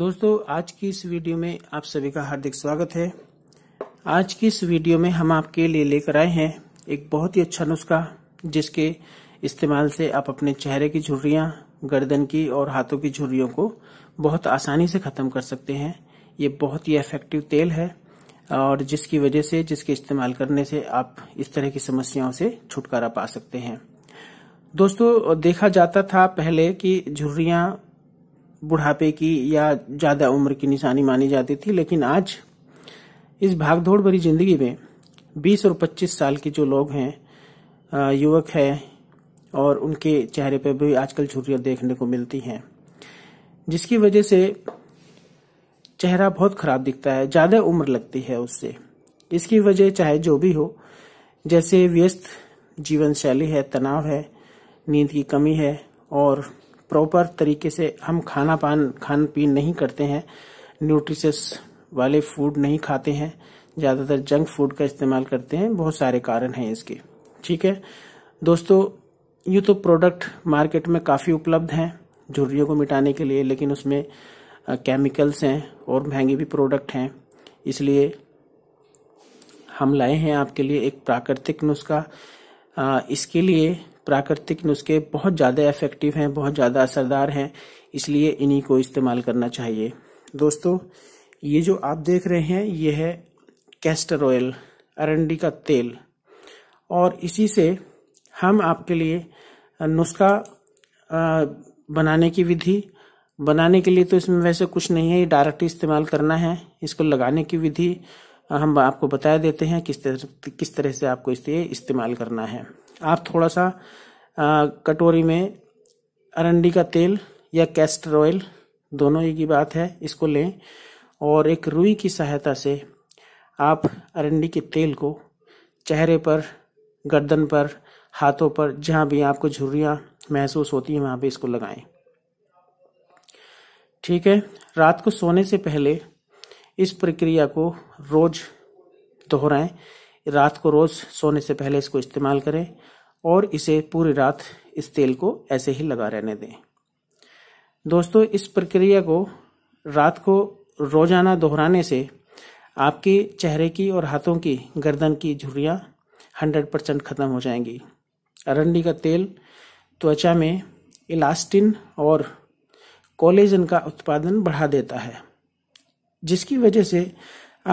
दोस्तों आज की इस वीडियो में आप सभी का हार्दिक स्वागत है आज की इस वीडियो में हम आपके लिए लेकर आए हैं एक बहुत ही अच्छा नुस्खा जिसके इस्तेमाल से आप अपने चेहरे की झुर्रियां गर्दन की और हाथों की झुर्रियों को बहुत आसानी से ख़त्म कर सकते हैं ये बहुत ही इफेक्टिव तेल है और जिसकी वजह से जिसके इस्तेमाल करने से आप इस तरह की समस्याओं से छुटकारा पा सकते हैं दोस्तों देखा जाता था पहले कि झुर्रियां बुढ़ापे की या ज्यादा उम्र की निशानी मानी जाती थी लेकिन आज इस भागदौड़ भरी जिंदगी में 20 और 25 साल के जो लोग हैं युवक है और उनके चेहरे पर भी आजकल झुरियां देखने को मिलती हैं जिसकी वजह से चेहरा बहुत खराब दिखता है ज़्यादा उम्र लगती है उससे इसकी वजह चाहे जो भी हो जैसे व्यस्त जीवन शैली है तनाव है नींद की कमी है और प्रॉपर तरीके से हम खाना पान खान पीन नहीं करते हैं न्यूट्रिशस वाले फूड नहीं खाते हैं ज़्यादातर जंक फूड का इस्तेमाल करते हैं बहुत सारे कारण हैं इसके ठीक है दोस्तों ये तो प्रोडक्ट मार्केट में काफ़ी उपलब्ध हैं झुर्रियों को मिटाने के लिए लेकिन उसमें केमिकल्स हैं और महंगे भी प्रोडक्ट हैं इसलिए हम लाए हैं आपके लिए एक प्राकृतिक नुस्खा इसके लिए प्राकृतिक नुस्खे बहुत ज़्यादा इफेक्टिव हैं बहुत ज़्यादा असरदार हैं इसलिए इन्हीं को इस्तेमाल करना चाहिए दोस्तों ये जो आप देख रहे हैं ये है कैस्टर ऑयल अरंडी का तेल और इसी से हम आपके लिए नुस्खा बनाने की विधि बनाने के लिए तो इसमें वैसे कुछ नहीं है ये डायरेक्ट इस्तेमाल करना है इसको लगाने की विधि हम आपको बता देते हैं किस तरह किस तरह से आपको इसे इस्तेमाल करना है आप थोड़ा सा आ, कटोरी में अरंडी का तेल या कैस्टर ऑयल दोनों ही की बात है इसको लें और एक रुई की सहायता से आप अरंडी के तेल को चेहरे पर गर्दन पर हाथों पर जहाँ भी आपको झुर्रियाँ महसूस होती हैं वहाँ पे इसको लगाएं ठीक है रात को सोने से पहले इस प्रक्रिया को रोज दोहराएं रात को रोज़ सोने से पहले इसको इस्तेमाल करें और इसे पूरी रात इस तेल को ऐसे ही लगा रहने दें दोस्तों इस प्रक्रिया को रात को रोजाना दोहराने से आपके चेहरे की और हाथों की गर्दन की झुर्रियाँ हंड्रेड परसेंट ख़त्म हो जाएंगी अरंडी का तेल त्वचा में इलास्टिन और कोलेजन का उत्पादन बढ़ा देता है जिसकी वजह से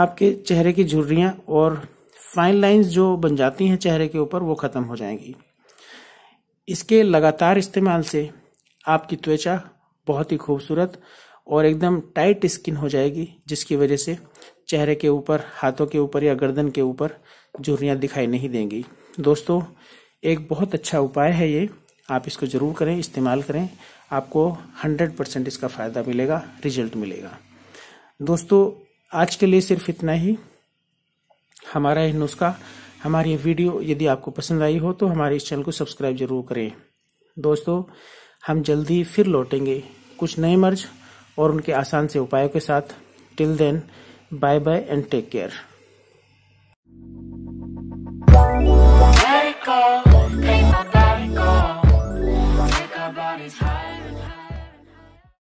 आपके चेहरे की झुर्रियाँ और फाइन लाइंस जो बन जाती हैं चेहरे के ऊपर वो ख़त्म हो जाएंगी इसके लगातार इस्तेमाल से आपकी त्वचा बहुत ही खूबसूरत और एकदम टाइट स्किन हो जाएगी जिसकी वजह से चेहरे के ऊपर हाथों के ऊपर या गर्दन के ऊपर झुर्रियाँ दिखाई नहीं देंगी दोस्तों एक बहुत अच्छा उपाय है ये आप इसको ज़रूर करें इस्तेमाल करें आपको 100 परसेंट इसका फ़ायदा मिलेगा रिजल्ट मिलेगा दोस्तों आज के लिए सिर्फ इतना ही हमारा यह नुस्खा हमारी वीडियो यदि आपको पसंद आई हो तो हमारे इस चैनल को सब्सक्राइब जरूर करें दोस्तों हम जल्दी फिर लौटेंगे कुछ नए मर्ज और उनके आसान से उपायों के साथ till then bye bye and take care